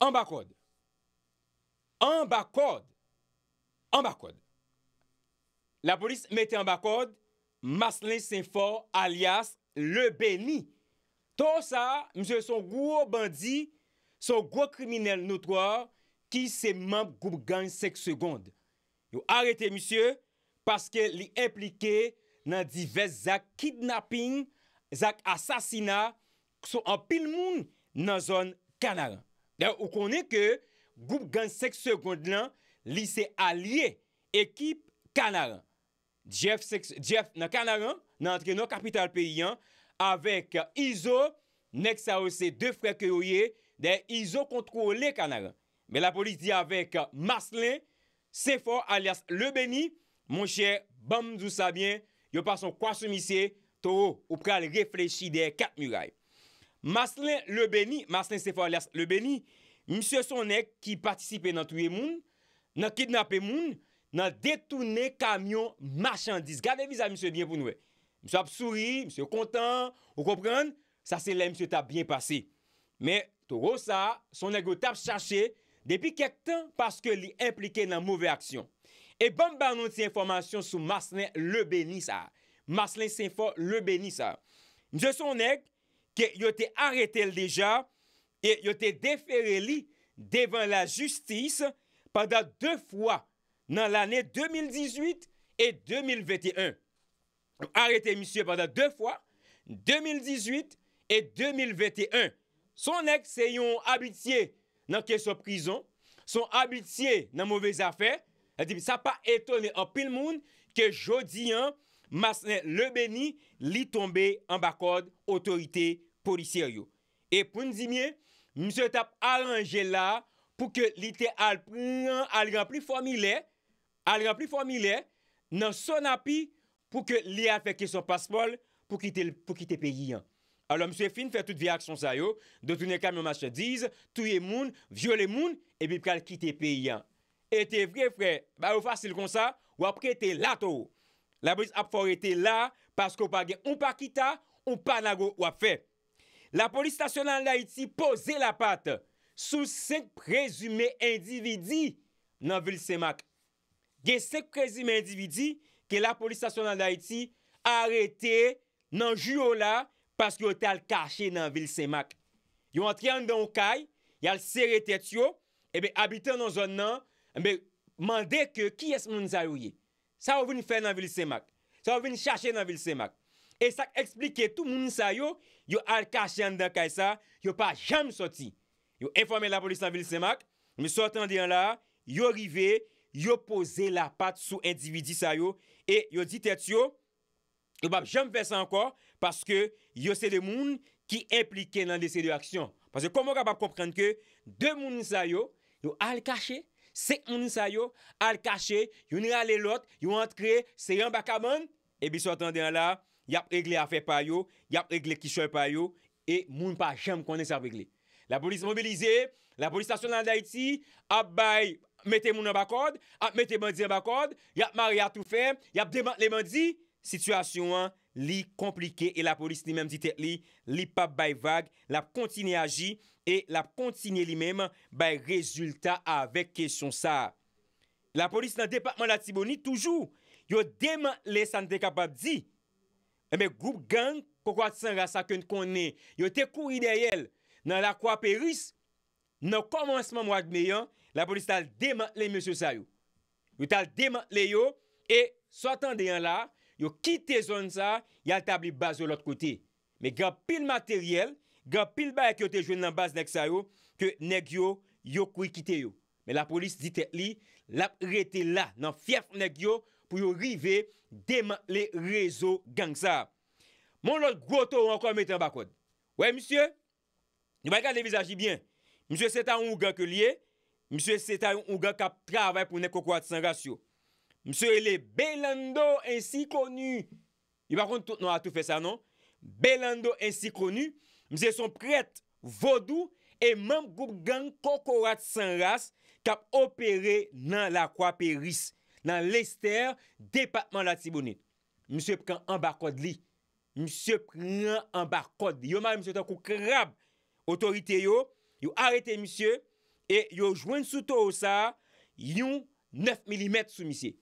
An bak kode, an bak kode, an bak kode. La polis mette an bak kode, Maslin Saint-Fort alias Le Béni. Ton sa, msye, son gwo bandi, son gwo kriminel notwar ki seman gwo gany sek segonde. Yo arete msye, paske li implike nan divest zak kidnapping, zak asasina, kso an pil moun nan zon kanaran. Ou konen ke goup gen seks seconde lan lise alye ekip Kanaran. Jeff nan Kanaran nan antre nan kapital peyi an avek Izo nek sa ose de frek yo ye de Izo kontrole Kanaran. Me la polis di avek Maslen, Sefor alias Lebeni, mon chè Bamdou Sabien, yo pason kwa sou misye to ou pral reflechi de kat muraip. Maslen Lebeni, Maslen Sefo Alias Lebeni, msye son ek ki patisipe nan touye moun, nan kidnap e moun, nan detoune kamyon machandis. Gade vizal msye dien pou noue. Msye ap souri, msye kontan, ou kopren, sa se le msye tap bien pasi. Men, touro sa, son ek ou tap chache, depi kek tan, paske li implike nan mouve aksyon. E ban ban nou ti informasyon sou Maslen Lebeni sa. Maslen Sefo Lebeni sa. Msye son ek, ke yote arete l deja, e yote deferre li devan la justis padat 2 fwa nan l ane 2018 e 2021. Arete misye padat 2 fwa, 2018 e 2021. Son ek se yon abitye nan keso prison, son abitye nan mouvez afe, sa pa etone an pil moun ke jodi an masne le beni li tombe an bakod otorite lini. E pou n di mye, mse tap alange la pou ke li te algan pli fomile, algan pli fomile nan son api pou ke li al feke son paspol pou ki te peyi an. Alo mse fin fè tout vi aksyon sa yo, do tounen kamyon mas se diz, touye moun, viole moun, e bi pral ki te peyi an. E te vre vre, ba ou fasil kon sa, wap kete lato. La brise ap fore te la, pasko pa gen ou pa kita, ou pa nago wap fey. La polis stasyonan la iti pose la pat sou 5 prezume individi nan vil semak. Ge 5 prezume individi ke la polis stasyonan la iti arete nan ju o la pask yo te al kache nan vil semak. Yo antri an don kay, yal sere tet yo, e be abite nan zon nan, e be mande ke ki es moun zayouye. Sa ou veni fè nan vil semak. Sa ou veni chache nan vil semak. E sak explike tou mouni sa yo, yo al kache an da kaj sa, yo pa jam soti. Yo informe la polis nan vil semak, yo mi sotan diyan la, yo rive, yo pose la pat sou individi sa yo, e yo di tete yo, yo bab jam fese anko, paske yo se de moun ki implike nan dese de aksyon. Paske komon ka bab komprende ke, de mouni sa yo, yo al kache, se mouni sa yo, al kache, yo ni al elot, yo ant kre, se yon baka man, e bi sotan diyan la, yap regle afe payo, yap regle kishoy payo, e moun pa jem konen sa regle. La polis mobilize, la polis tasyon nan da iti, ap bay mette moun an bakod, ap mette mandi an bakod, yap mari atou ferm, yap demant le mandi, sitwasyon li komplike, e la polis li menm di tek li, li pap bay vag, lap kontine aji, e lap kontine li menm, bay rezultat avek kesyon sa. La polis nan departman la tibon ni toujou, yo demant le san dekapab di, Eme, goup gang, koko at san rasa kwen konen, yo te kou ideyel nan la kwa peris, nan konwansman mwag me yon, la polis tal demantle mwese sa yo. Yo tal demantle yo, e sotan de yon la, yo kite zon sa, yal tabli baz yo lot kote. Me gen pil materyel, gen pil baye ki yo te jwen nan baz nek sa yo, ke neg yo, yo kou kite yo. Me la polis dite li, lak rete la, nan fief neg yo, pou yo rive deman le rezo gang sa. Mon lot groto wankon metan bakwad. Wey, msye, yo bakal devizaji bien. Msye, seta yon ougan ke liye. Msye, seta yon ougan kap travay pou ne kokorat san rasyo. Msye, le belando ensi konu. Yo bakwad, nou a tou fe sa, non? Belando ensi konu. Msye, son pret vodou e manm goup gang kokorat san ras kap opere nan lakwa peris. nan lester, depatman la tibouni. Msyo pren an bak kod li. Msyo pren an bak kod li. Yo man msyo ta kou krab, otorite yo, yo arete msyo, e yo jwen sou to ou sa, yon 9 mm sou msye.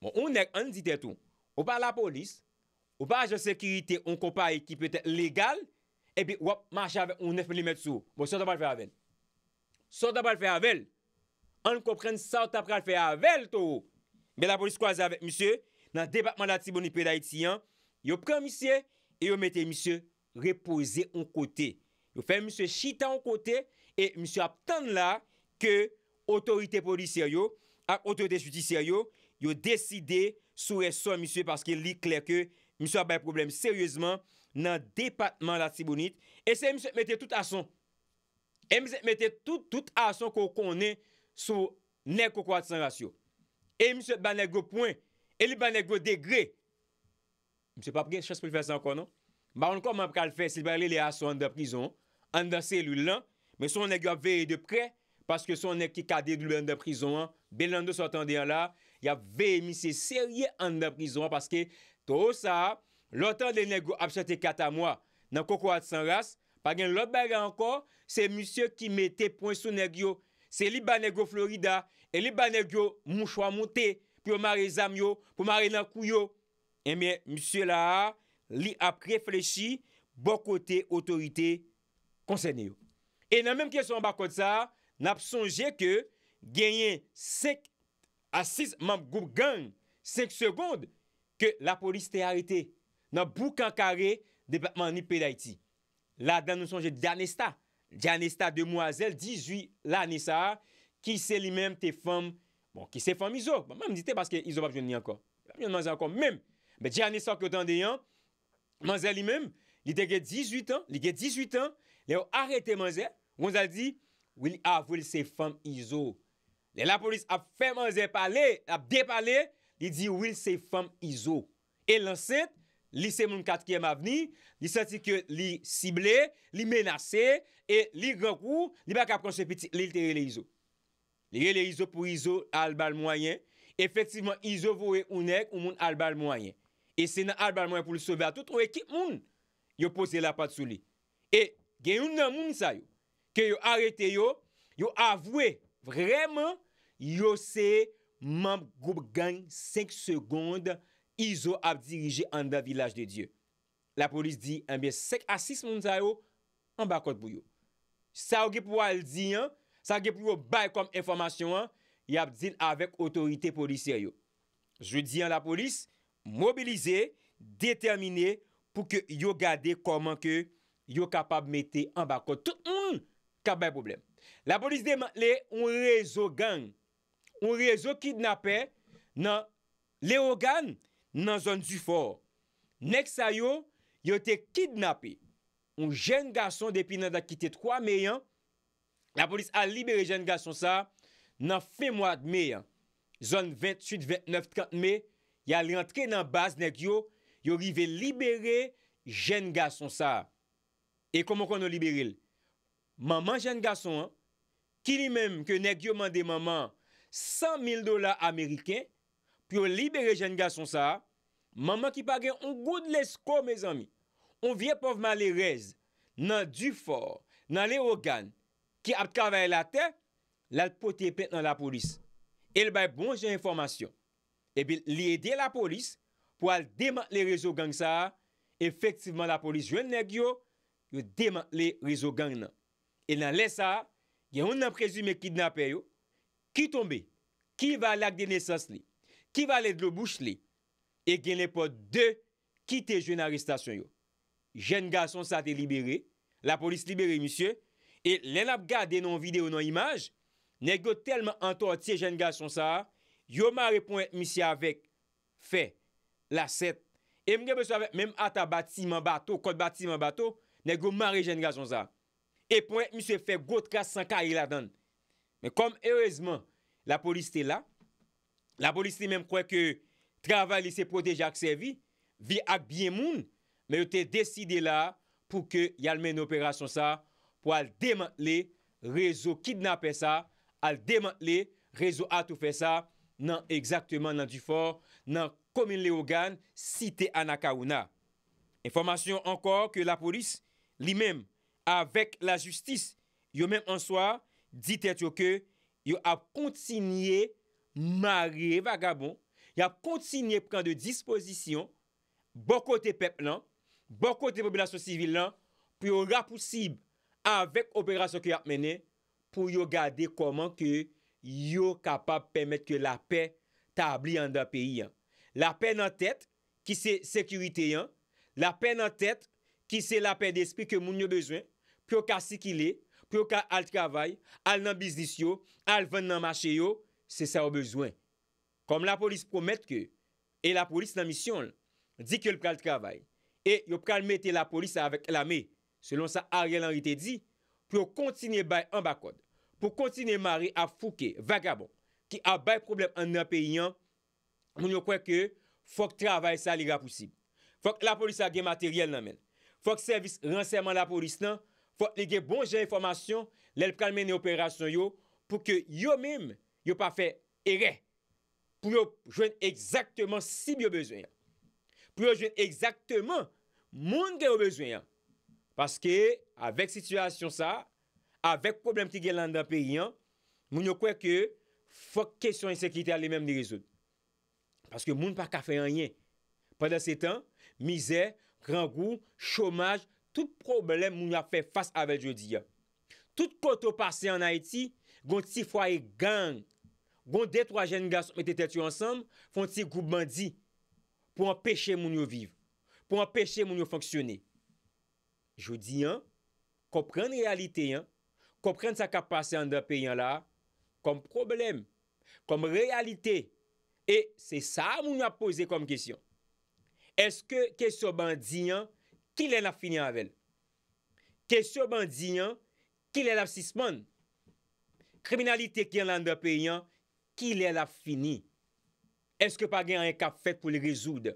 Mwen bon, ou nek, an dite tou, ou pa la polis, ou pa aje sekirite, ou kompa e ki pete legal, e bi wop, mwache ave, ou 9 mm sou, mwen bon, sot apal fe avel. Sot apal fe avel, an ko pren sot apal fe avel tou ou, Be la polis kwaze avet, misye, nan depatman la tibouni pe da iti yan, yo pren misye, yo mette misye repose yon kote. Yo fè misye chita yon kote, e misye ap tan la ke otorite polis seryo, ak otorite suti seryo, yo deside sou re son misye, paske li kler ke misye ap bay problem seryosman nan depatman la tibouni. E se misye mette tout ason, e misye mette tout tout ason kon konen sou nek kwa kwa tisan rasyon. E msye ban ego pwen, e li ban ego degre. Mse pap gen, chans pou li fese an kon an? Non? Ba an kon man pral fese, li bar li le aso an de prizon, an da selu lan, men son ego ap veye de pre, paske son ek ki kade li an de prizon an, be lan do sotan di an la, ya veye mi se serye an de prizon, paske to sa, lotan de nego ap chate katamwa, nan koko at san ras, pag gen lot beri an kon, se msye ki mete pwen sou negyo chate, Se li ba negyo Florida, e li ba negyo moun chwa monte pou mare zam yo, pou mare nan kou yo, eme, eh monsye la, li ap reflechi bo kote otorite konsene yo. E nan menm kyeson bako de sa, nap sonje ke genyen sek a sis manp goup gang, sek sekonde ke la polis te arete nan boukankare depatman ni pey da iti. La dan nou sonje di anesta. Janesta bon, bon, de Mwazel 18 la nesara, ki se li menm te fem, ki se fem Izo, ba mwen mwen mwen mwen mwen mwen mwen mwen mwen mwen mwen, be janesta kyo tan deyan, Mwazel li menm, li dege 18 an, li ge 18 an, li yo arete Mwazel, Mwazel di, wil avwil se fem Izo, li la polis ap fe Mwazel pale, ap depale, li di wil se fem Izo, e lan set, Li se moun katkèm avni, li sati ke li sible, li menase, e li renkou, li bak ap kon se piti, li lte re le izo. Li re le izo pou izo albal mwayen. Efektivman, izo vowe unèk ou moun albal mwayen. E se nan albal mwayen pou li sobe a tout, ou e ki moun yo pose la pat sou li. E gen yon nan moun sa yo, ke yo arete yo, yo avwe vremen yo se moun goup gang 5 segonde Izo ap dirije an da vilaj de Diyo. La polis di, an be sek a sis moun zayo, an bakot pou yo. Sa ou ge pou al di, sa ou ge pou yo bay kom informasyon, y ap din avèk otorite polisye yo. Je di an la polis, mobilize, determine, pou ke yo gade koman ke yo kapab mette an bakot. Tout moun kap bay problem. La polis de Matlé, un rezo gang, un rezo kidnape, nan le o gang, nan zon du for. Nek sa yo, yo te kidnapi un jen gason depi nan da kite 3 meyan. La polis a libere jen gason sa nan fe mwad meyan. Zon 28, 29, 30 meyan ya li rentre nan baz nek yo yo libe libere jen gason sa. E komon kono libere il? Maman jen gason an ki li menm ke nek yo mande maman 100 000 dolar ameriken Pyo libe rejen nga son sa, maman ki pa gen, on goud lesko, mez ami. On vie povman le rej, nan dufor, nan le ogan, ki apt kavay la te, lal pote pet nan la polis. El bay bonje informasyon. Ebil li ede la polis, pou al demant le rej ogan sa, efektivman la polis jwen neg yo, yo demant le rej ogan nan. E nan lesa, gen un nan prezime kidnap yo, ki tombe, ki va lak de nesans li, ki valet lo bouch li, e genepo de, kite jen aristasyon yo. Jen gason sa te libere, la polis libere misye, e len ap gade nan vide ou nan imaj, ne go telman anto atse jen gason sa a, yo ma repon et misye avek, fe, la set, e mge beso avek, menm ata bati man bato, ne go mare jen gason sa a, e pon et misye fe, go tka sankay la dan. Men kom ewezman, la polis te la, La polis li menm kwe ke travay li se pou deja ak se vi, vi ak bien moun, men yo te deside la pou ke yalmen operasyon sa pou al demant li rezo kidnap sa, al demant li rezo atou fe sa nan ekzaktman nan di for, nan komine le ogan, site anaka ou na. Enfomasyon ankor ke la polis li menm avek la justis yo menm ansoa, dit et yo ke yo ap kontinye Mare vagabon Ya kontinye pran de disposisyon Bo kote pep lan Bo kote populasyon sivil lan Pyo rapousib Avèk operasyon ki ap menè Pyo yow gade koman ke Yow kapab pemet ke la pe Tabli an da peyi an La pe nan tet Ki se sekurite yan La pe nan tet Ki se la pe despi ke moun yo bezwen Pyo ka sikile Pyo ka al travay Al nan biznis yo Al ven nan mache yo se sa ou bezwen. Kom la polis promet ke, e la polis nan misyon, di ke l pral travay, e yo pral mette la polis avèk l amè, selon sa a rè l anri te di, pou yo kontine bay an bakod, pou kontine mari afouke vagabon, ki a bay problem an apè yon, moun yo kwe ke, fòk travay sa l ira pousib. Fòk la polis agè materyèl nan men. Fòk servis ransèman la polis nan, fòk legè bonje informasyon, lè l pral meni operasyon yo, pou ke yo mèm, Yo pa fe ere, pou yo jwen ekzaktman si bi yo bezwenyan. Pou yo jwen ekzaktman moun gen yo bezwenyan. Paske, avek situasyon sa, avek problem ti gen landa pe yon, moun yo kwe ke fok kesyon ensekritè alè mèm di rezout. Paske moun pa ka fe yon yon. Pwede se tan, mizè, rangou, chomaj, tout problem moun yo fe fass avèl jodi ya. Tout koto pase an Haiti, Gon ti fwa e gang. Gon detro a jen gas mwen te tetu ansem, fon ti goup bandi pou anpeche moun yo viv. Pou anpeche moun yo fonksyone. Jou di an, kopren realite an, kopren sa kapase an da pe yon la, kom problem, kom realite. E se sa moun yo apose kom kesyon. Eske kesyo bandi an, kilen la finyan aven? Kesyo bandi an, kilen la sismane? Kriminalite ki an lan da peyan, ki lè la fini? Eske pa gen an e kap fet pou li rezoud?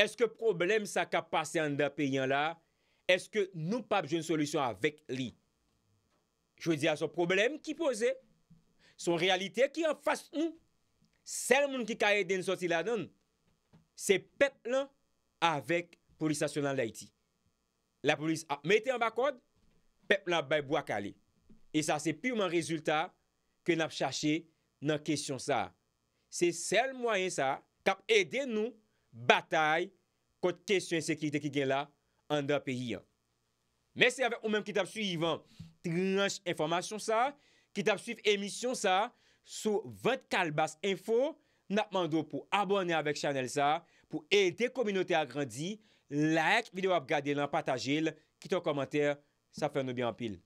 Eske problem sa kap pase an da peyan la? Eske nou pap jen solusyon avèk li? Jwè di a so problem ki pose, son realite ki an fas nou? Sèl moun ki kaye den soti la don, se pep lan avèk polisasyonan la iti. La polis a mette an bakod, pep lan bay bo akali. E sa se pi ouman rezultat ke nap chache nan kesyon sa. Se sel mwoyen sa kap ede nou batay kote kesyon sekerite ki gen la an da peyi an. Mese ave ouman ki tap suyivan tri lanj informasyon sa, ki tap suyif emisyon sa sou vat kalbast info, nap mando pou abone avèk chanel sa, pou ede kominote agrandi, like videyo ap gade lan patajil, kiton komantèr, sa fè nou bi an pil.